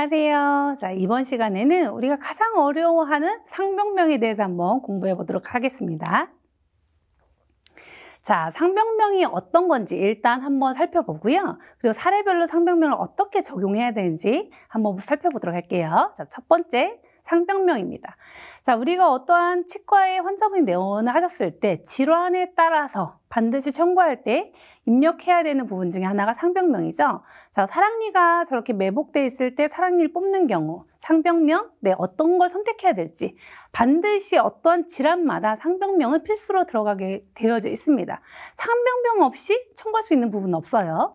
안녕하세요. 자, 이번 시간에는 우리가 가장 어려워하는 상병명에 대해서 한번 공부해 보도록 하겠습니다. 자, 상병명이 어떤 건지 일단 한번 살펴보고요. 그리고 사례별로 상병명을 어떻게 적용해야 되는지 한번 살펴보도록 할게요. 자, 첫 번째, 상병명입니다. 자, 우리가 어떠한 치과에 환자분이 내원을 하셨을 때 질환에 따라서 반드시 청구할 때 입력해야 되는 부분 중에 하나가 상병명이죠. 자, 사랑니가 저렇게 매복돼 있을 때 사랑니를 뽑는 경우 상병명, 네, 어떤 걸 선택해야 될지 반드시 어떤 질환마다 상병명은 필수로 들어가게 되어져 있습니다. 상병명 없이 청구할 수 있는 부분은 없어요.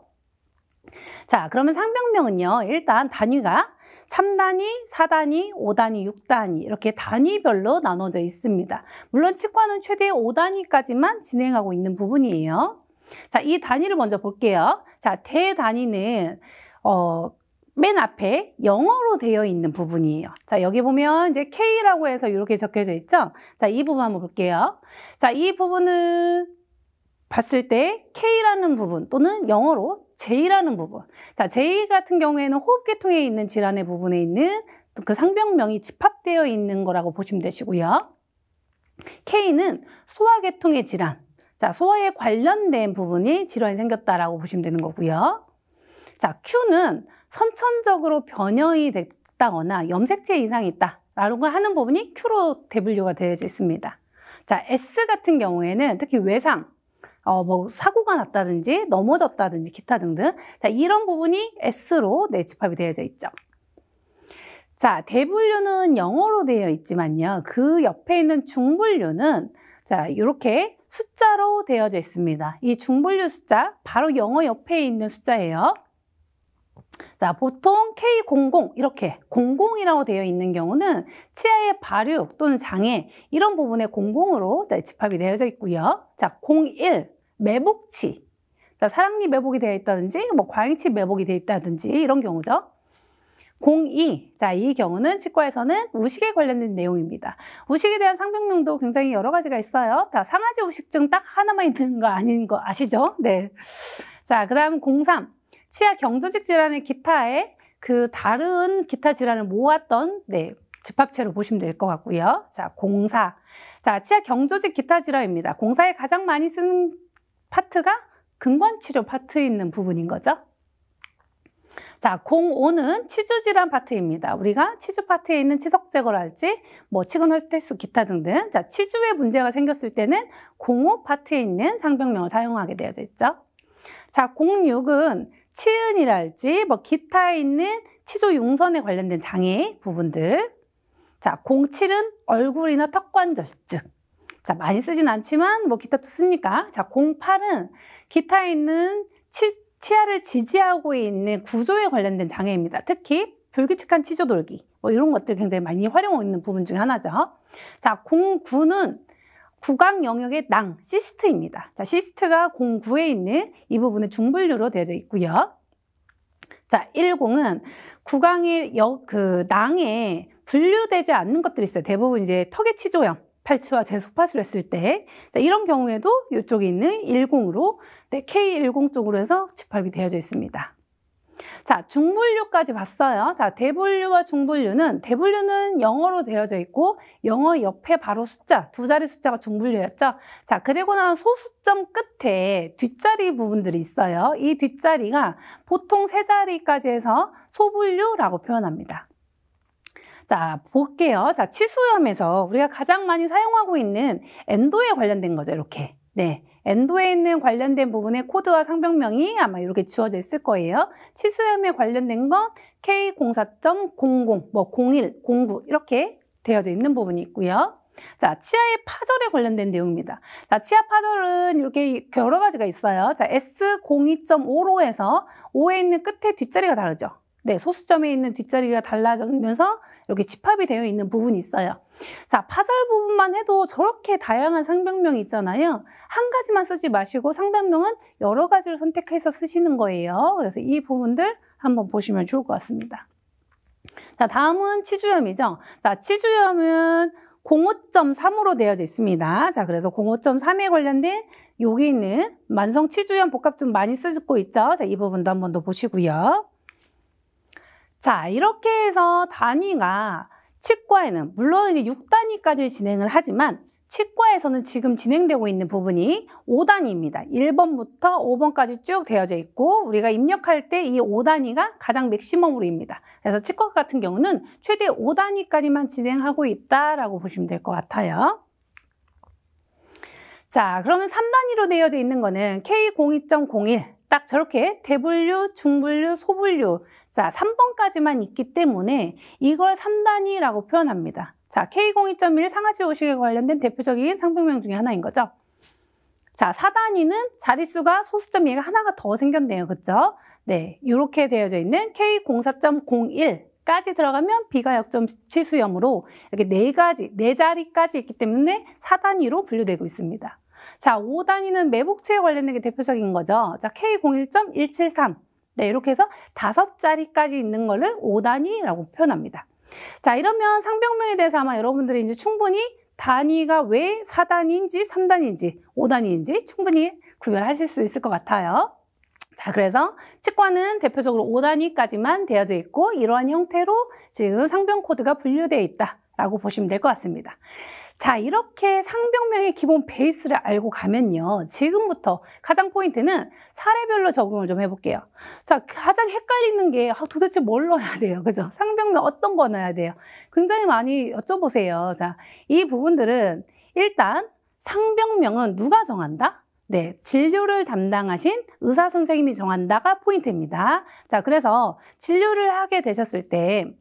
자, 그러면 상병명은요, 일단 단위가 3단위4단위5단위6단위 이렇게 단위별로 나눠져 있습니다. 물론 치과는 최대 5단위까지만 진행하고 있는 부분이에요. 자, 이 단위를 먼저 볼게요. 자, 대단위는 어, 맨 앞에 영어로 되어 있는 부분이에요. 자, 여기 보면 이제 K라고 해서 이렇게 적혀져 있죠? 자, 이 부분 한번 볼게요. 자, 이 부분은 봤을 때 K라는 부분 또는 영어로 J라는 부분. 자, J 같은 경우에는 호흡계통에 있는 질환의 부분에 있는 그 상병명이 집합되어 있는 거라고 보시면 되시고요. K는 소화계통의 질환. 자, 소화에 관련된 부분이 질환이 생겼다라고 보시면 되는 거고요. 자, Q는 선천적으로 변형이 됐다거나 염색체 이상이 있다라고 하는 부분이 Q로 대분류가 되어져 있습니다. 자, S 같은 경우에는 특히 외상, 어, 뭐 사고가 났다든지 넘어졌다든지 기타 등등 자, 이런 부분이 S로 네, 집합이 되어져 있죠. 자, 대분류는 영어로 되어 있지만요. 그 옆에 있는 중분류는 자, 이렇게 숫자로 되어져 있습니다. 이 중분류 숫자 바로 영어 옆에 있는 숫자예요. 자, 보통 K00 이렇게 00이라고 되어 있는 경우는 치아의 발육 또는 장애 이런 부분에 00으로 집합이 되어져 있고요. 자, 01 매복치. 자, 사랑니 매복이 되어 있다든지 뭐 광치 매복이 되어 있다든지 이런 경우죠. 02. 자, 이 경우는 치과에서는 우식에 관련된 내용입니다. 우식에 대한 상병명도 굉장히 여러 가지가 있어요. 다 상아지 우식증 딱 하나만 있는 거 아닌 거 아시죠? 네. 자, 그 다음 03. 치아 경조직 질환의 기타에 그 다른 기타 질환을 모았던 네, 집합체로 보시면 될 것 같고요. 자, 공사. 자, 치아 경조직 기타 질환입니다. 공사에 가장 많이 쓰는 파트가 근관 치료 파트에 있는 부분인 거죠. 자, 05는 치주질환 파트입니다. 우리가 치주 파트에 있는 치석 제거를 할지, 뭐 치근 헐테수 기타 등등. 자, 치주에 문제가 생겼을 때는 05 파트에 있는 상병명을 사용하게 되어져 있죠. 자, 06은 치은이랄지 뭐 기타에 있는 치조 융선에 관련된 장애 부분들. 자, 07은 얼굴이나 턱관절증. 자, 많이 쓰진 않지만 뭐 기타도 쓰니까. 자, 08은 기타에 있는 치, 치아를 지지하고 있는 구조에 관련된 장애입니다. 특히 불규칙한 치조돌기. 뭐 이런 것들 굉장히 많이 활용하고 있는 부분 중에 하나죠. 자, 09는 구강 영역의 낭, 시스트입니다. 자, 시스트가 09에 있는 이 부분은 중분류로 되어 있고요. 자, 10은 구강의 역, 그 낭에 분류되지 않는 것들이 있어요. 대부분 이제 턱의 치조형, 팔찌와 재소파수 했을 때 자, 이런 경우에도 이쪽에 있는 10으로 네, K10 쪽으로 해서 집합이 되어져 있습니다. 자, 중분류까지 봤어요. 자, 대분류와 중분류는 대분류는 영어로 되어져 있고 영어 옆에 바로 숫자, 두 자리 숫자가 중분류였죠. 자, 그리고 난 소수점 끝에 뒷자리 부분들이 있어요. 이 뒷자리가 보통 세 자리까지 해서 소분류라고 표현합니다. 자, 볼게요. 자, 치수염에서 우리가 가장 많이 사용하고 있는 엔도에 관련된 거죠, 이렇게. 네. 엔도에 있는 관련된 부분의 코드와 상병명이 아마 이렇게 지워져 있을 거예요. 치수염에 관련된 건 K04.00, 뭐 01, 09 이렇게 되어져 있는 부분이 있고요. 자, 치아의 파절에 관련된 내용입니다. 자, 치아 파절은 이렇게 여러 가지가 있어요. 자, S02.5로 에서 5에 있는 끝에 뒷자리가 다르죠. 네, 소수점에 있는 뒷자리가 달라지면서 이렇게 집합이 되어 있는 부분이 있어요. 자, 파절 이것만 해도 저렇게 다양한 상병명이 있잖아요. 한 가지만 쓰지 마시고 상병명은 여러 가지를 선택해서 쓰시는 거예요. 그래서 이 부분들 한번 보시면 좋을 것 같습니다. 자, 다음은 치주염이죠. 자, 치주염은 05.3으로 되어져 있습니다. 자, 그래서 05.3에 관련된 여기 있는 만성 치주염 복합좀 많이 쓰고 있죠. 자, 이 부분도 한번 더 보시고요. 자, 이렇게 해서 단위가 치과에는 물론 이제 6단위까지 진행을 하지만 치과에서는 지금 진행되고 있는 부분이 5단위입니다. 1번부터 5번까지 쭉 되어져 있고 우리가 입력할 때 이 5단위가 가장 맥시멈으로입니다. 그래서 치과 같은 경우는 최대 5단위까지만 진행하고 있다라고 보시면 될 것 같아요. 자, 그러면 3단위로 되어져 있는 거는 K02.01 딱 저렇게 대분류, 중분류, 소분류 자 3번까지만 있기 때문에 이걸 3단위라고 표현합니다. 자 K02.1 상하지 오식에 관련된 대표적인 상품명 중에 하나인 거죠. 자, 4단위는 자릿수가 소수점 얘가 하나가 더 생겼네요. 그렇죠? 네, 이렇게 되어져 있는 K04.01까지 들어가면 비가역점 치수염으로 이렇게 네 가지, 네 자리까지 있기 때문에 4단위로 분류되고 있습니다. 자, 5단위는 매복체에 관련된 게 대표적인 거죠. 자, K01.173. 네, 이렇게 해서 다섯 자리까지 있는 거를 5단위라고 표현합니다. 자, 이러면 상병명에 대해서 아마 여러분들이 이제 충분히 단위가 왜 4단위인지 3단위인지 5단위인지 충분히 구별하실 수 있을 것 같아요. 자, 그래서 치과는 대표적으로 5단위까지만 되어져 있고 이러한 형태로 지금 상병 코드가 분류되어 있다라고 보시면 될 것 같습니다. 자, 이렇게 상병명의 기본 베이스를 알고 가면요. 지금부터 가장 포인트는 사례별로 적용을 좀 해볼게요. 자, 가장 헷갈리는 게 아, 도대체 뭘 넣어야 돼요? 그죠? 상병명 어떤 거 넣어야 돼요? 굉장히 많이 여쭤보세요. 자, 이 부분들은 일단 상병명은 누가 정한다? 네, 진료를 담당하신 의사 선생님이 정한다가 포인트입니다. 자, 그래서 진료를 하게 되셨을 때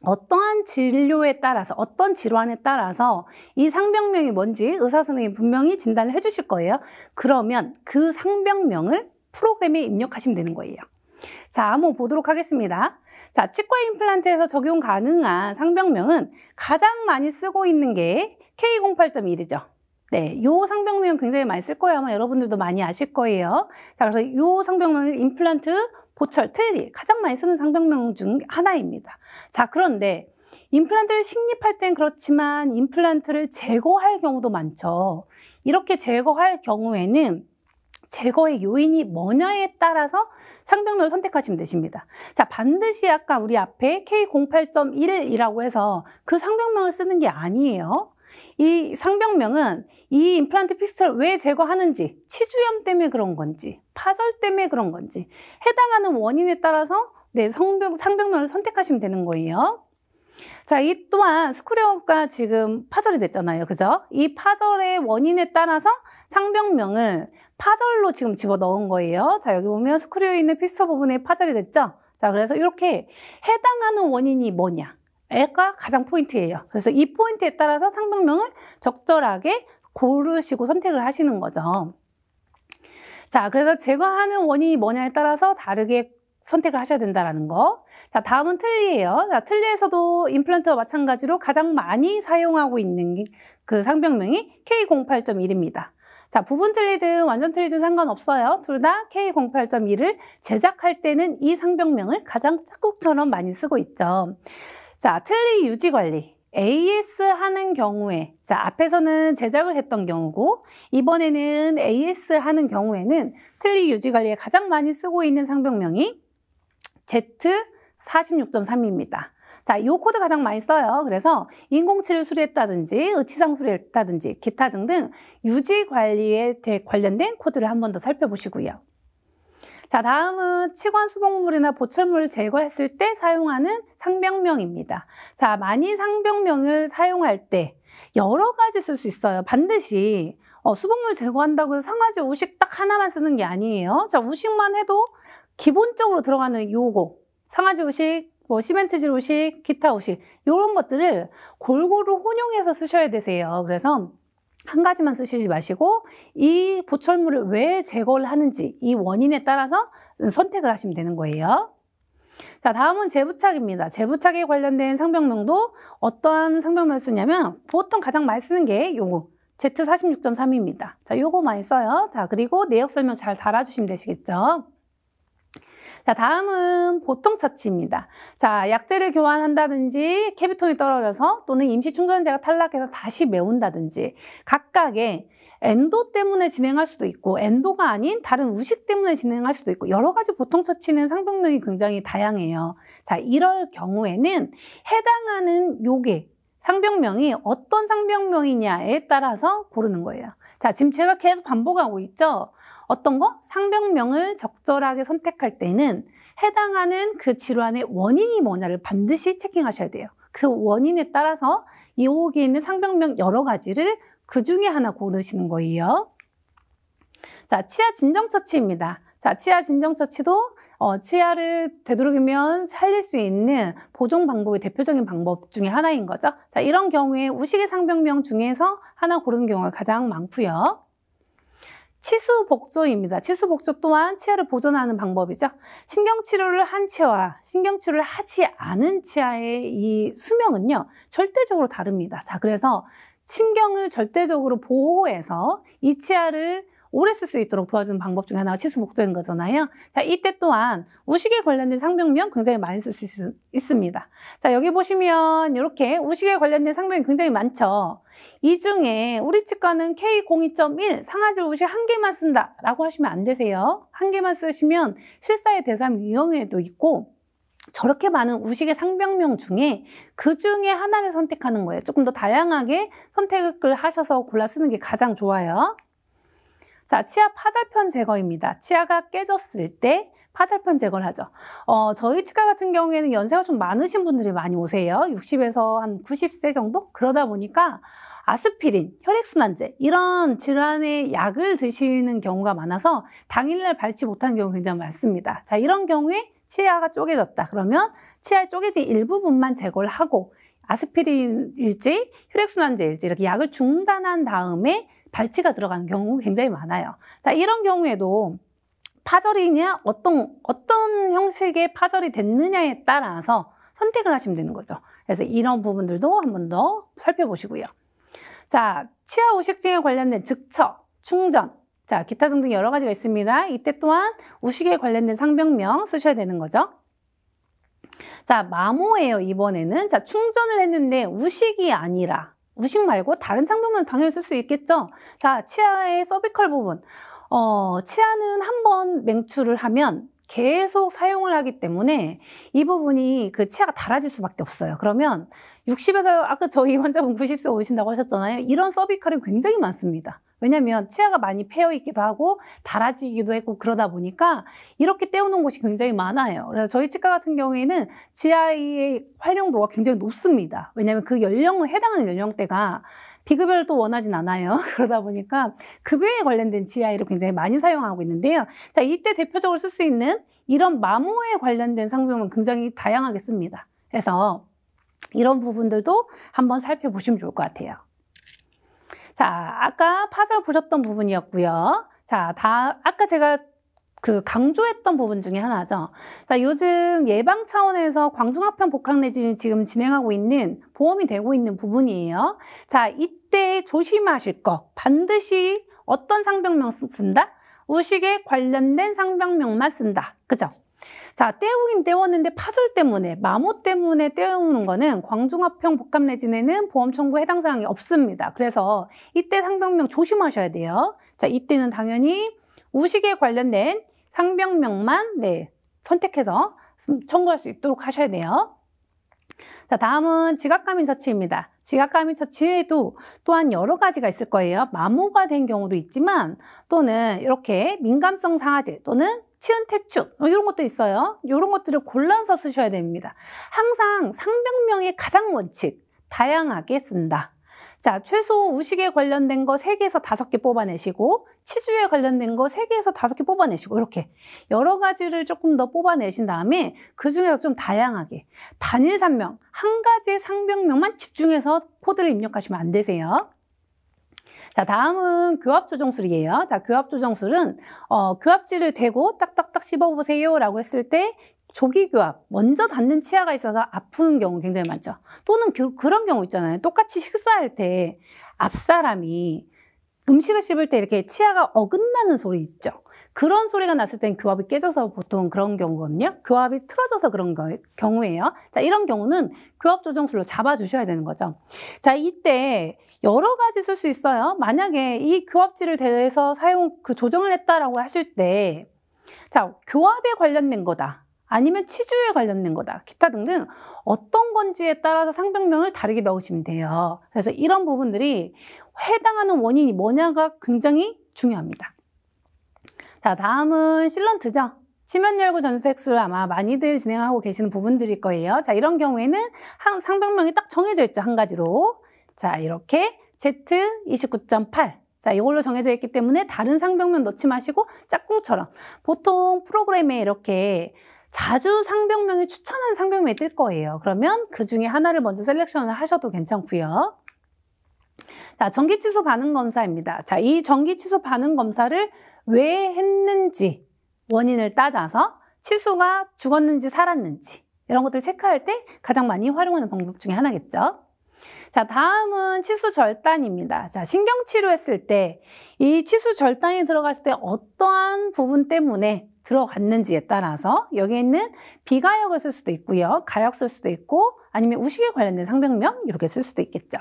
어떠한 진료에 따라서 어떤 질환에 따라서 이 상병명이 뭔지 의사 선생님이 분명히 진단을 해주실 거예요. 그러면 그 상병명을 프로그램에 입력하시면 되는 거예요. 자, 한번 보도록 하겠습니다. 자, 치과 임플란트에서 적용 가능한 상병명은 가장 많이 쓰고 있는 게 K08.1이죠. 네, 요 상병명 굉장히 많이 쓸 거예요. 아마 여러분들도 많이 아실 거예요. 자, 그래서 요 상병명을 임플란트 보철, 틀니 가장 많이 쓰는 상병명 중 하나입니다. 자, 그런데 임플란트를 식립할 땐 그렇지만 임플란트를 제거할 경우도 많죠. 이렇게 제거할 경우에는 제거의 요인이 뭐냐에 따라서 상병론을 선택하시면 되십니다. 자, 반드시 아까 우리 앞에 K08.1이라고 해서 그 상병명을 쓰는 게 아니에요. 이 상병명은 이 임플란트 피스를왜 제거하는지, 치주염 때문에 그런 건지, 파절 때문에 그런 건지 해당하는 원인에 따라서 네, 성병, 상병명을 선택하시면 되는 거예요. 자, 이 또한 스크류가 지금 파절이 됐잖아요. 그죠? 이 파절의 원인에 따라서 상병명을 파절로 지금 집어 넣은 거예요. 자, 여기 보면 스크류에 있는 피스터 부분에 파절이 됐죠? 자, 그래서 이렇게 해당하는 원인이 뭐냐? 애가 가장 포인트예요. 그래서 이 포인트에 따라서 상병명을 적절하게 고르시고 선택을 하시는 거죠. 자, 그래서 제거하는 원인이 뭐냐에 따라서 다르게 선택을 하셔야 된다는 거. 자, 다음은 틀리예요. 자, 틀리에서도 임플란트와 마찬가지로 가장 많이 사용하고 있는 그 상병명이 K08.1입니다. 자, 부분 틀리든 완전 틀리든 상관없어요. 둘 다 K08.1을 제작할 때는 이 상병명을 가장 짝국처럼 많이 쓰고 있죠. 자, 틀리 유지 관리. AS 하는 경우에, 자, 앞에서는 제작을 했던 경우고, 이번에는 AS 하는 경우에는 틀리 유지 관리에 가장 많이 쓰고 있는 상병명이 Z46.3입니다. 자, 이 코드 가장 많이 써요. 그래서 인공치를 수리했다든지, 의치상 수리했다든지, 기타 등등 유지 관리에 관련된 코드를 한번 더 살펴보시고요. 자, 다음은 치관 수복물이나 보철물 제거했을 때 사용하는 상병명입니다. 자, 많이 상병명을 사용할 때 여러 가지 쓸 수 있어요. 반드시 어, 수복물 제거한다고 해서 상아지 우식 딱 하나만 쓰는 게 아니에요. 자, 우식만 해도 기본적으로 들어가는 요거 상아지 우식 뭐 시멘트질 우식, 기타 우식 이런 것들을 골고루 혼용해서 쓰셔야 되세요. 그래서 한 가지만 쓰시지 마시고 이 보철물을 왜 제거를 하는지 이 원인에 따라서 선택을 하시면 되는 거예요. 자 다음은 재부착입니다. 재부착에 관련된 상병명도 어떠한 상병명을 쓰냐면 보통 가장 많이 쓰는 게 요거 Z46.3입니다. 자 요거 많이 써요. 자 그리고 내역 설명 잘 달아주시면 되시겠죠. 자, 다음은 보통 처치입니다. 자, 약제를 교환한다든지 캐비톤이 떨어져서 또는 임시 충전제가 탈락해서 다시 메운다든지 각각의 엔도 때문에 진행할 수도 있고 엔도가 아닌 다른 우식 때문에 진행할 수도 있고 여러 가지 보통 처치는 상병명이 굉장히 다양해요. 자, 이럴 경우에는 해당하는 요게 상병명이 어떤 상병명이냐에 따라서 고르는 거예요. 자, 지금 제가 계속 반복하고 있죠? 어떤 거? 상병명을 적절하게 선택할 때는 해당하는 그 질환의 원인이 뭐냐를 반드시 체킹하셔야 돼요. 그 원인에 따라서 이 호흡기에 있는 상병명 여러 가지를 그 중에 하나 고르시는 거예요. 자, 치아 진정처치입니다. 자, 치아 진정처치도 어, 치아를 되도록이면 살릴 수 있는 보존 방법의 대표적인 방법 중에 하나인 거죠. 자, 이런 경우에 우식의 상병명 중에서 하나 고르는 경우가 가장 많고요. 치수복조입니다. 치수복조 또한 치아를 보존하는 방법이죠. 신경치료를 한 치아와 신경치료를 하지 않은 치아의 이 수명은요. 절대적으로 다릅니다. 자, 그래서 신경을 절대적으로 보호해서 이 치아를 오래 쓸 수 있도록 도와주는 방법 중에 하나가 치수 목적인 거잖아요. 자, 이때 또한 우식에 관련된 상병명 굉장히 많이 쓸 수 있습니다. 자, 여기 보시면 이렇게 우식에 관련된 상병이 굉장히 많죠. 이 중에 우리 치과는 K02.1 상하지 우식 한 개만 쓴다 라고 하시면 안 되세요. 한 개만 쓰시면 실사의 대상 유형에도 있고 저렇게 많은 우식의 상병명 중에 그 중에 하나를 선택하는 거예요. 조금 더 다양하게 선택을 하셔서 골라 쓰는 게 가장 좋아요. 자, 치아 파절편 제거입니다. 치아가 깨졌을 때 파절편 제거를 하죠. 어, 저희 치과 같은 경우에는 연세가 좀 많으신 분들이 많이 오세요. 60에서 한 90세 정도? 그러다 보니까 아스피린, 혈액순환제 이런 질환의 약을 드시는 경우가 많아서 당일날 밟지 못한 경우 굉장히 많습니다. 자, 이런 경우에 치아가 쪼개졌다. 그러면 치아 쪼개진 일부분만 제거를 하고 아스피린일지 혈액순환제일지 이렇게 약을 중단한 다음에 발치가 들어가는 경우가 굉장히 많아요. 자, 이런 경우에도 파절이냐 어떤 어떤 형식의 파절이 됐느냐에 따라서 선택을 하시면 되는 거죠. 그래서 이런 부분들도 한 번 더 살펴보시고요. 자, 치아 우식증에 관련된 즉처, 충전, 자, 기타 등등 여러 가지가 있습니다. 이때 또한 우식에 관련된 상병명 쓰셔야 되는 거죠. 자, 마모예요, 이번에는. 자, 충전을 했는데 우식이 아니라 우식 말고 다른 상품은 당연히 쓸 수 있겠죠. 자, 치아의 서비컬 부분. 어, 치아는 한 번 맹출을 하면 계속 사용을 하기 때문에 이 부분이 그 치아가 닳아질 수밖에 없어요. 그러면 60에서 아까 저희 환자분 90세 오신다고 하셨잖아요. 이런 서비컬이 굉장히 많습니다. 왜냐면 치아가 많이 패여 있기도 하고 달아지기도 했고 그러다 보니까 이렇게 떼우는 곳이 굉장히 많아요. 그래서 저희 치과 같은 경우에는 치아의 활용도가 굉장히 높습니다. 왜냐면 그 연령에 해당하는 연령대가 비급여를 또 원하진 않아요. 그러다 보니까 급여에 그 관련된 GI를 굉장히 많이 사용하고 있는데요. 자, 이때 대표적으로 쓸 수 있는 이런 마모에 관련된 상품은 굉장히 다양하게 씁니다. 그래서 이런 부분들도 한번 살펴보시면 좋을 것 같아요. 자, 아까 파절 보셨던 부분이었고요. 자, 다 아까 제가 그 강조했던 부분 중에 하나죠. 자, 요즘 예방 차원에서 광중합편 복합 레진이 지금 진행하고 있는 보험이 되고 있는 부분이에요. 자, 이때 조심하실 거 반드시 어떤 상병명 쓴다? 우식에 관련된 상병명만 쓴다. 그죠? 자, 때우긴 때웠는데 파절 때문에, 마모 때문에 때우는 거는 광중화평 복합 내진에는 보험 청구 해당 사항이 없습니다. 그래서 이때 상병명 조심하셔야 돼요. 자, 이때는 당연히 우식에 관련된 상병명만 네, 선택해서 음, 청구할 수 있도록 하셔야 돼요. 자, 다음은 지각감인 처치입니다. 지각감인 처치에도 또한 여러 가지가 있을 거예요. 마모가 된 경우도 있지만 또는 이렇게 민감성 상하질 또는 치은퇴축 뭐 이런 것도 있어요. 이런 것들을 골라서 쓰셔야 됩니다. 항상 상병명의 가장 원칙 다양하게 쓴다. 자, 최소 우식에 관련된 거3개에서5개 뽑아내시고 치주에 관련된 거3개에서5개 뽑아내시고 이렇게 여러 가지를 조금 더 뽑아내신 다음에 그중에서 좀 다양하게 단일 산명, 한 가지 상병명만 집중해서 코드를 입력하시면 안 되세요. 자, 다음은 교합조정술이에요. 자, 교합조정술은 어, 교합지를 대고 딱딱딱 씹어보세요 라고 했을 때 조기교합, 먼저 닿는 치아가 있어서 아픈 경우 굉장히 많죠. 또는 그, 그런 경우 있잖아요. 똑같이 식사할 때 앞사람이 음식을 씹을 때 이렇게 치아가 어긋나는 소리 있죠. 그런 소리가 났을 땐 교합이 깨져서 보통 그런 경우거든요. 교합이 틀어져서 그런 거, 경우예요. 자, 이런 경우는 교합 조정술로 잡아주셔야 되는 거죠. 자, 이때 여러 가지 쓸 수 있어요. 만약에 이 교합지를 대해서 사용, 그 조정을 했다라고 하실 때, 자, 교합에 관련된 거다. 아니면 치주에 관련된 거다, 기타 등등 어떤 건지에 따라서 상병명을 다르게 넣으시면 돼요. 그래서 이런 부분들이 해당하는 원인이 뭐냐가 굉장히 중요합니다. 자, 다음은 실런트죠. 치면 열고 전수색수를 아마 많이들 진행하고 계시는 부분들일 거예요. 자, 이런 경우에는 한 상병명이 딱 정해져 있죠. 한 가지로. 자, 이렇게 Z29.8. 자, 이걸로 정해져 있기 때문에 다른 상병명 넣지 마시고 짝꿍처럼 보통 프로그램에 이렇게 자주 상병명이 추천한 상병명이 뜰 거예요. 그러면 그 중에 하나를 먼저 셀렉션을 하셔도 괜찮고요. 자, 전기취소 반응 검사입니다. 자, 이 전기취소 반응 검사를 왜 했는지 원인을 따져서 치수가 죽었는지 살았는지 이런 것들을 체크할 때 가장 많이 활용하는 방법 중에 하나겠죠. 자, 다음은 치수 절단입니다. 자, 신경치료 했을 때 이 치수 절단이 들어갔을 때 어떠한 부분 때문에 들어갔는지에 따라서 여기에 있는 비가역을 쓸 수도 있고요. 가역 쓸 수도 있고 아니면 우식에 관련된 상병명 이렇게 쓸 수도 있겠죠.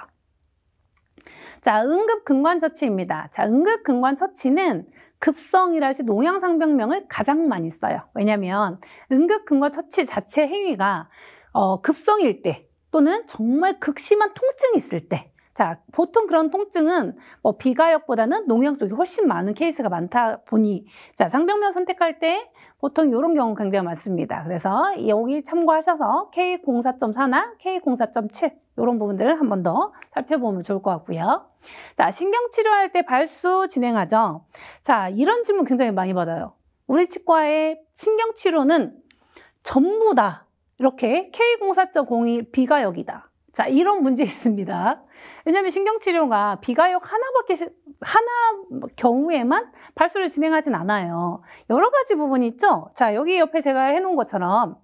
자, 응급근관처치입니다. 자, 응급근관처치는 급성이랄지 농양상병명을 가장 많이 써요. 왜냐하면 응급근거 처치 자체 행위가 어, 급성일 때 또는 정말 극심한 통증이 있을 때 자, 보통 그런 통증은 뭐 비가역보다는 농약 쪽이 훨씬 많은 케이스가 많다 보니 자, 상병면 선택할 때 보통 이런 경우 굉장히 많습니다. 그래서 여기 참고하셔서 K04.4나 K04.7 이런 부분들을 한 번 더 살펴보면 좋을 것 같고요. 자, 신경치료할 때 발수 진행하죠. 자, 이런 질문 굉장히 많이 받아요. 우리 치과의 신경치료는 전부 다 이렇게 K04.01 비가역이다. 자, 이런 문제 있습니다. 왜냐하면 신경치료가 비가역 하나밖에 하나 경우에만 발수를 진행하진 않아요. 여러 가지 부분이 있죠. 자, 여기 옆에 제가 해놓은 것처럼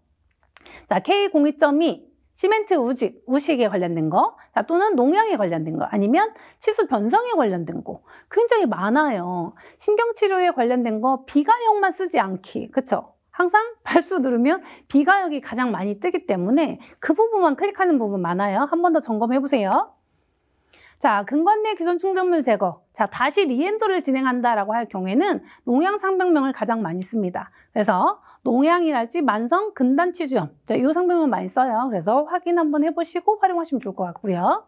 자 K02.2 시멘트 우직, 우식에 관련된 거, 자, 또는 농양에 관련된 거, 아니면 치수 변성에 관련된 거, 굉장히 많아요. 신경치료에 관련된 거, 비가역만 쓰지 않기, 그쵸? 항상 발수 누르면 비가역이 가장 많이 뜨기 때문에 그 부분만 클릭하는 부분 많아요. 한 번 더 점검해 보세요. 자, 근관 내 기존 충전물 제거. 자, 다시 리엔더를 진행한다라고 할 경우에는 농양 상병명을 가장 많이 씁니다. 그래서 농양이랄지 만성 근단 치주염. 자, 이 상병명 많이 써요. 그래서 확인 한번 해보시고 활용하시면 좋을 것 같고요.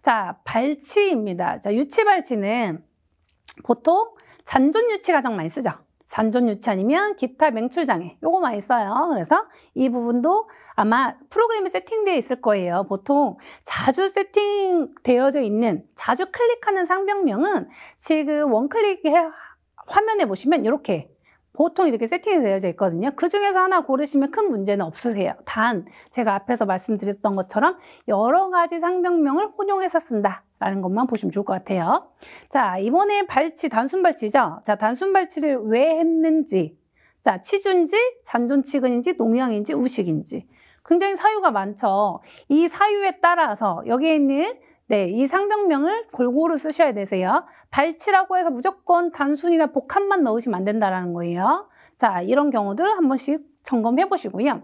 자, 발치입니다. 자, 유치 발치는 보통 잔존 유치 가장 많이 쓰죠. 잔존 유치아니면 기타 맹출 장애 요거만 있어요. 그래서 이 부분도 아마 프로그램이 세팅되어 있을 거예요. 보통 자주 세팅되어져 있는 자주 클릭하는 상병명은 지금 원클릭 화면에 보시면 이렇게 보통 이렇게 세팅이 되어져 있거든요. 그 중에서 하나 고르시면 큰 문제는 없으세요. 단 제가 앞에서 말씀드렸던 것처럼 여러 가지 상병명을 혼용해서 쓴다. 라는 것만 보시면 좋을 것 같아요. 자, 이번에 발치, 단순 발치죠? 자, 단순 발치를 왜 했는지. 자, 치주인지, 잔존치근인지, 농양인지, 우식인지. 굉장히 사유가 많죠. 이 사유에 따라서 여기에 있는 네, 이 상병명을 골고루 쓰셔야 되세요. 발치라고 해서 무조건 단순이나 복합만 넣으시면 안 된다라는 거예요. 자, 이런 경우들 한 번씩 점검해 보시고요.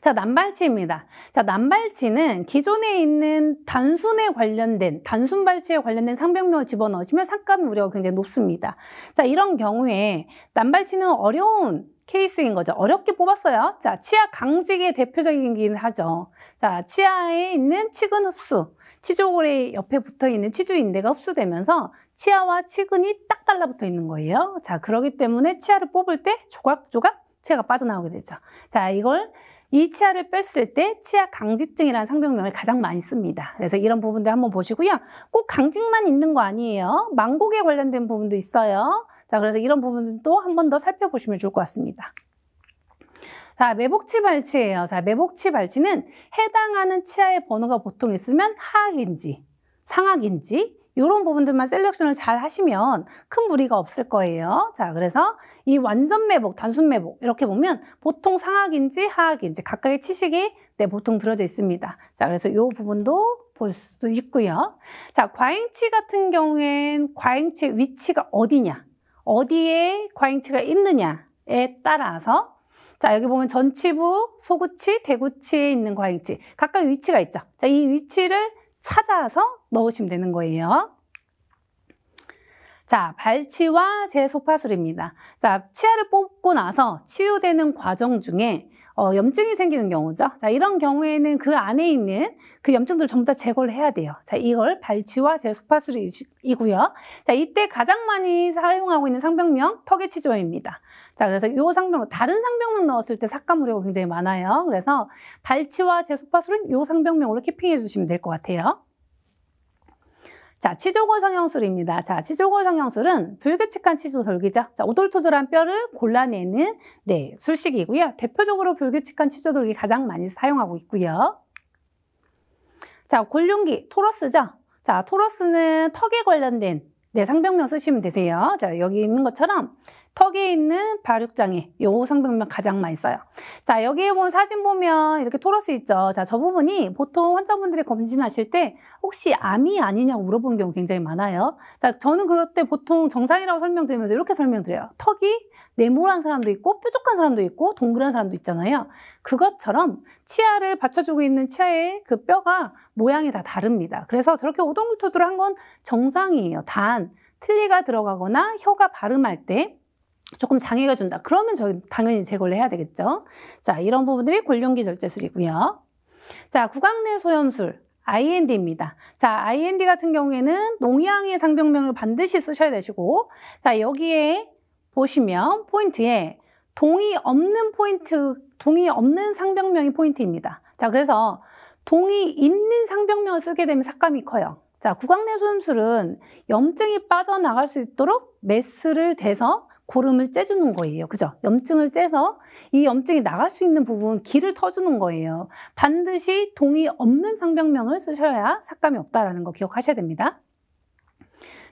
자, 난발치입니다. 자, 난발치는 기존에 있는 단순에 관련된, 단순 발치에 관련된 상병명을 집어넣으시면 삭감 우려가 굉장히 높습니다. 자, 이런 경우에 난발치는 어려운 케이스인 거죠. 어렵게 뽑았어요. 자, 치아 강직의 대표적이긴 하죠. 자, 치아에 있는 치근 흡수, 치조골의 옆에 붙어 있는 치주 인대가 흡수되면서 치아와 치근이 딱 달라붙어 있는 거예요. 자, 그러기 때문에 치아를 뽑을 때 조각조각 치아가 빠져나오게 되죠. 자, 이걸 이 치아를 뺐을 때 치아 강직증이라는 상병명을 가장 많이 씁니다. 그래서 이런 부분들 한번 보시고요. 꼭 강직만 있는 거 아니에요. 망곡에 관련된 부분도 있어요. 자, 그래서 이런 부분도 한번 더 살펴보시면 좋을 것 같습니다. 자, 매복치 발치예요. 자, 매복치 발치는 해당하는 치아의 번호가 보통 있으면 하악인지 상악인지 이런 부분들만 셀렉션을 잘 하시면 큰 무리가 없을 거예요. 자, 그래서 이 완전 매복, 단순 매복 이렇게 보면 보통 상악인지 하악인지 각각의 치식이 네, 보통 들어져 있습니다. 자, 그래서 이 부분도 볼 수도 있고요. 자, 과잉치 같은 경우엔 과잉치의 위치가 어디냐, 어디에 과잉치가 있느냐에 따라서 자, 여기 보면 전치부, 소구치, 대구치에 있는 과잉치 각각 위치가 있죠. 자, 이 위치를 찾아서 넣으시면 되는 거예요. 자, 발치와 제소파술입니다. 자, 치아를 뽑고 나서 치유되는 과정 중에 어, 염증이 생기는 경우죠. 자, 이런 경우에는 그 안에 있는 그 염증들 전부 다 제거를 해야 돼요. 자, 이걸 발치와 제소파술이고요. 자, 이때 가장 많이 사용하고 있는 상병명 턱의 치조입니다. 자, 그래서 요 상병 다른 상병명 넣었을 때 삭감 우려가 굉장히 많아요. 그래서 발치와 제소파술은 요 상병명으로 키핑해 주시면 될 것 같아요. 자, 치조골 성형술입니다. 자, 치조골 성형술은 불규칙한 치조 돌기죠. 자, 오돌토돌한 뼈를 골라내는 네, 술식이고요. 대표적으로 불규칙한 치조 돌기 가장 많이 사용하고 있고요. 자, 골륜기, 토러스죠. 자, 토러스는 턱에 관련된 네, 상병명 쓰시면 되세요. 자, 여기 있는 것처럼 턱에 있는 발육장애 요 상병면 가장 많이 써요. 자 여기에 보면 사진 보면 이렇게 토러스 있죠. 자 저 부분이 보통 환자분들이 검진하실 때 혹시 암이 아니냐 물어본 경우 굉장히 많아요. 자 저는 그럴 때 보통 정상이라고 설명드리면서 이렇게 설명드려요. 턱이 네모란 사람도 있고 뾰족한 사람도 있고 동그란 사람도 있잖아요. 그것처럼 치아를 받쳐주고 있는 치아의 그 뼈가 모양이 다 다릅니다. 그래서 저렇게 오동토를한 건 정상이에요. 단 틀니가 들어가거나 혀가 발음할 때 조금 장애가 준다. 그러면 저희 당연히 제거를 해야 되겠죠. 자, 이런 부분들이 골룡기 절제술이고요. 자, 구강내 소염술. IND입니다. 자, IND 같은 경우에는 농양의 상병명을 반드시 쓰셔야 되시고, 자, 여기에 보시면 포인트에 동이 없는 포인트, 동이 없는 상병명이 포인트입니다. 자, 그래서 동이 있는 상병명을 쓰게 되면 삭감이 커요. 자, 구강내 소염술은 염증이 빠져나갈 수 있도록 메스를 대서 고름을 째주는 거예요. 그죠? 염증을 째서 이 염증이 나갈 수 있는 부분 길을 터주는 거예요. 반드시 동의 없는 상병명을 쓰셔야 삭감이 없다라는 거 기억하셔야 됩니다.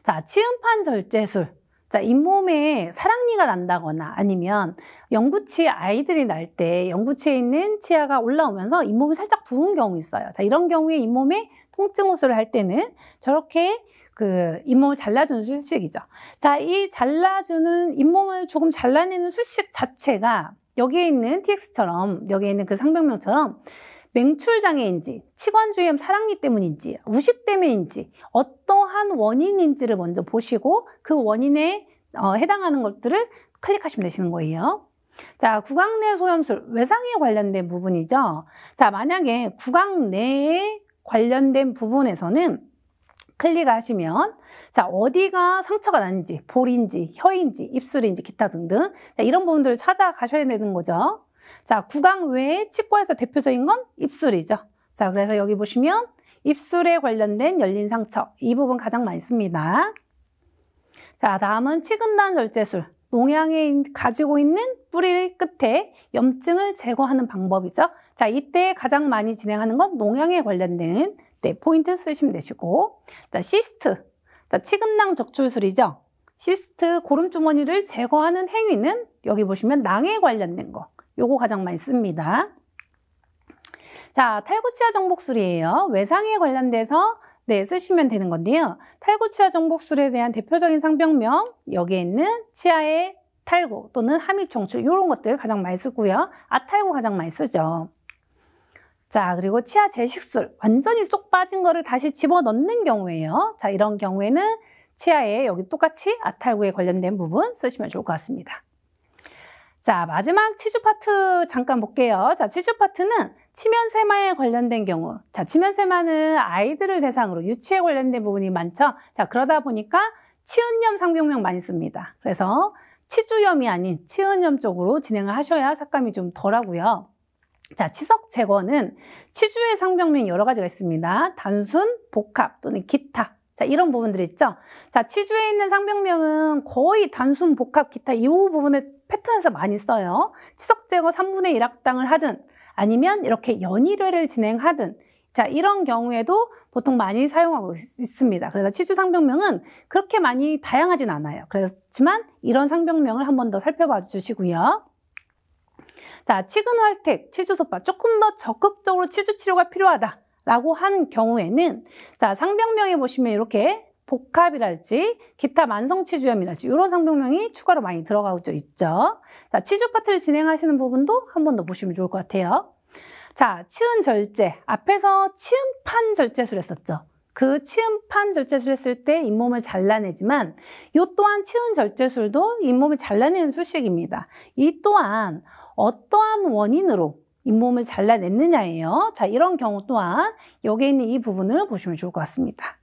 자, 치음판 절제술. 자, 잇몸에 사랑니가 난다거나 아니면 영구치 아이들이 날 때 영구치에 있는 치아가 올라오면서 잇몸이 살짝 부은 경우 있어요. 자, 이런 경우에 잇몸에 통증 호소를 할 때는 저렇게 그 잇몸을 잘라주는 술식이죠. 자, 이 잘라주는 잇몸을 조금 잘라내는 술식 자체가 여기에 있는 TX처럼 여기에 있는 그 상병명처럼 맹출장애인지 치관주염 의 사랑니 때문인지 우식 때문인지 어떠한 원인인지를 먼저 보시고 그 원인에 어, 해당하는 것들을 클릭하시면 되시는 거예요. 자, 구강 내 소염술, 외상에 관련된 부분이죠. 자, 만약에 구강 내에 관련된 부분에서는 클릭하시면 자 어디가 상처가 났는지 볼인지 혀인지 입술인지 기타 등등 자, 이런 부분들을 찾아가셔야 되는 거죠 자 구강 외에 치과에서 대표적인 건 입술이죠 자 그래서 여기 보시면 입술에 관련된 열린 상처 이 부분 가장 많습니다 자 다음은 치근단 절제술 농양에 가지고 있는 뿌리 끝에 염증을 제거하는 방법이죠 자 이때 가장 많이 진행하는 건 농양에 관련된 네, 포인트 쓰시면 되시고. 자, 시스트. 자, 치근낭 적출술이죠. 시스트 고름주머니를 제거하는 행위는 여기 보시면 낭에 관련된 거. 요거 가장 많이 씁니다. 자, 탈구치아 정복술이에요. 외상에 관련돼서 네, 쓰시면 되는 건데요. 탈구치아 정복술에 대한 대표적인 상병명 여기에 있는 치아의 탈구 또는 함입 정출 이런 것들 가장 많이 쓰고요. 아탈구 가장 많이 쓰죠. 자, 그리고 치아 재식술 완전히 쏙 빠진 거를 다시 집어넣는 경우에요. 자, 이런 경우에는 치아에 여기 똑같이 아탈구에 관련된 부분 쓰시면 좋을 것 같습니다. 자, 마지막 치주 파트 잠깐 볼게요. 자, 치주 파트는 치면세마에 관련된 경우. 자, 치면세마는 아이들을 대상으로 유치에 관련된 부분이 많죠. 자, 그러다 보니까 치은염 상병명 많이 씁니다. 그래서 치주염이 아닌 치은염 쪽으로 진행을 하셔야 삭감이 좀 덜하고요. 자, 치석 제거는 치주의 상벽면 여러 가지가 있습니다. 단순, 복합 또는 기타. 자, 이런 부분들 있죠? 자, 치주에 있는 상병명은 거의 단순, 복합, 기타 이 부분에 패턴에서 많이 써요. 치석 제거 3분의 1 악당을 하든 아니면 이렇게 연일회를 진행하든 자, 이런 경우에도 보통 많이 사용하고 있습니다. 그래서 치주 상병명은 그렇게 많이 다양하진 않아요. 그렇지만 이런 상병명을 한 번 더 살펴봐 주시고요. 자, 치근활택, 치주소파 조금 더 적극적으로 치주 치료가 필요하다. 라고 한 경우에는 자 상병명에 보시면 이렇게 복합이랄지 기타 만성치주염이랄지 이런 상병명이 추가로 많이 들어가고 있죠. 자, 치주 파트를 진행하시는 부분도 한 번 더 보시면 좋을 것 같아요. 자, 치은 절제. 앞에서 치음판 절제술 했었죠. 그 치음판 절제술 했을 때 잇몸을 잘라내지만 이 또한 치은 절제술도 잇몸을 잘라내는 수식입니다. 이 또한 어떠한 원인으로 잇몸을 잘라냈느냐예요. 자, 이런 경우 또한 여기 있는 이 부분을 보시면 좋을 것 같습니다.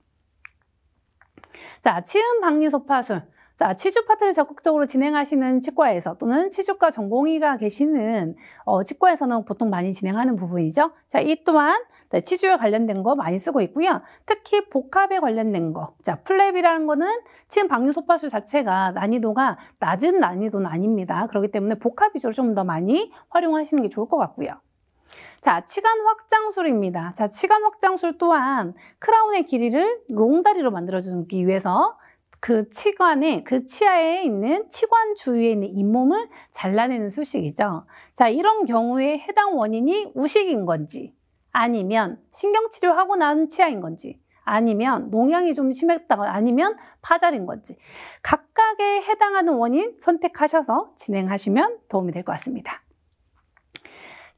자, 치음 박류 소파술. 자, 치주 파트를 적극적으로 진행하시는 치과에서 또는 치주과 전공의가 계시는 어, 치과에서는 보통 많이 진행하는 부분이죠. 자, 이 또한 네, 치주에 관련된 거 많이 쓰고 있고요. 특히 복합에 관련된 거. 자, 플랩이라는 거는 치음 방류 소파술 자체가 난이도가 낮은 난이도는 아닙니다. 그렇기 때문에 복합 위주로 좀 더 많이 활용하시는 게 좋을 것 같고요. 자, 치간 확장술입니다. 자, 치간 확장술 또한 크라운의 길이를 롱다리로 만들어주기 위해서 그 치관에 그 치아에 있는 치관 주위에 있는 잇몸을 잘라내는 수식이죠. 자, 이런 경우에 해당 원인이 우식인 건지 아니면 신경치료하고 난 치아인 건지 아니면 농양이 좀 심했다거나 아니면 파절인 건지 각각에 해당하는 원인 선택하셔서 진행하시면 도움이 될 것 같습니다.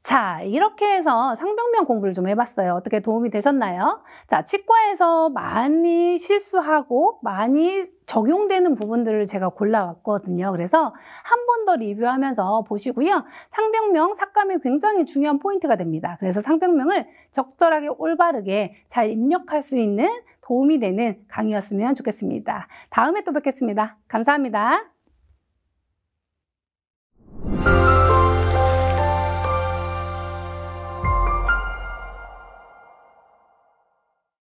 자, 이렇게 해서 상병명 공부를 좀 해봤어요. 어떻게 도움이 되셨나요? 자, 치과에서 많이 실수하고 많이 적용되는 부분들을 제가 골라왔거든요. 그래서 한 번 더 리뷰하면서 보시고요. 상병명 삭감이 굉장히 중요한 포인트가 됩니다. 그래서 상병명을 적절하게 올바르게 잘 입력할 수 있는 도움이 되는 강의였으면 좋겠습니다. 다음에 또 뵙겠습니다. 감사합니다.